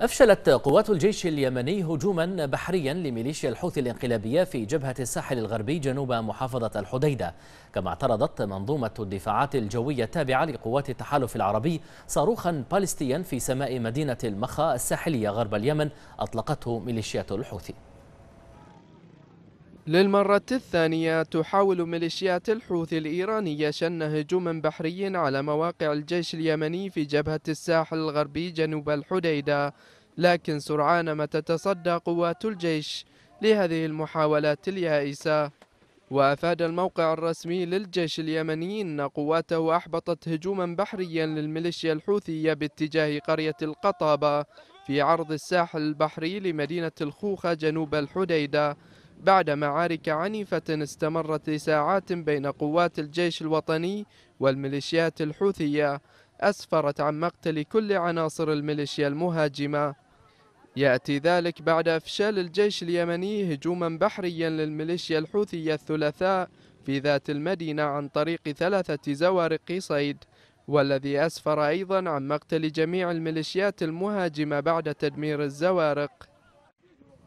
أفشلت قوات الجيش اليمني هجوما بحريا لميليشيا الحوثي الانقلابية في جبهة الساحل الغربي جنوب محافظة الحديدة كما اعترضت منظومة الدفاعات الجوية التابعة لقوات التحالف العربي صاروخا باليستيا في سماء مدينة المخا الساحلية غرب اليمن أطلقته ميليشيات الحوثي للمرة الثانية تحاول ميليشيات الحوثي الإيرانية شن هجوم بحري على مواقع الجيش اليمني في جبهة الساحل الغربي جنوب الحديدة لكن سرعان ما تتصدى قوات الجيش لهذه المحاولات اليائسة وأفاد الموقع الرسمي للجيش اليمني أن قواته أحبطت هجوما بحريا للميليشيا الحوثية باتجاه قرية القطابة في عرض الساحل البحري لمدينة الخوخة جنوب الحديدة بعد معارك عنيفة استمرت لساعات بين قوات الجيش الوطني والميليشيات الحوثية أسفرت عن مقتل كل عناصر الميليشيا المهاجمة يأتي ذلك بعد إفشال الجيش اليمني هجوما بحريا للميليشيا الحوثية الثلاثاء في ذات المدينة عن طريق ثلاثة زوارق صيد والذي أسفر أيضا عن مقتل جميع الميليشيات المهاجمة بعد تدمير الزوارق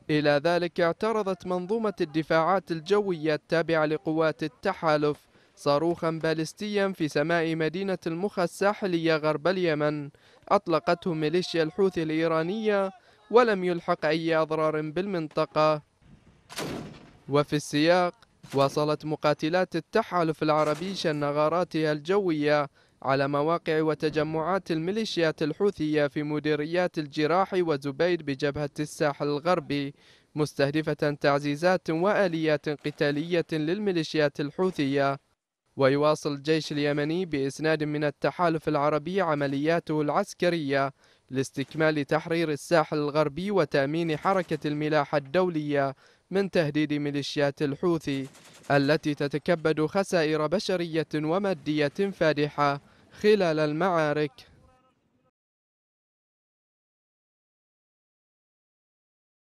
إلى ذلك اعترضت منظومة الدفاعات الجوية التابعة لقوات التحالف صاروخا باليستيا في سماء مدينة المخا الساحلية غرب اليمن أطلقته ميليشيا الحوثي الإيرانية ولم يلحق أي أضرار بالمنطقة وفي السياق واصلت مقاتلات التحالف العربي شن غاراتها الجوية على مواقع وتجمعات الميليشيات الحوثية في مديريات الجراح وزبيد بجبهة الساحل الغربي مستهدفة تعزيزات وآليات قتالية للميليشيات الحوثية ويواصل الجيش اليمني بإسناد من التحالف العربي عملياته العسكرية لاستكمال تحرير الساحل الغربي وتأمين حركة الملاحة الدولية من تهديد ميليشيات الحوثي التي تتكبد خسائر بشرية ومادية فادحة خلال المعارك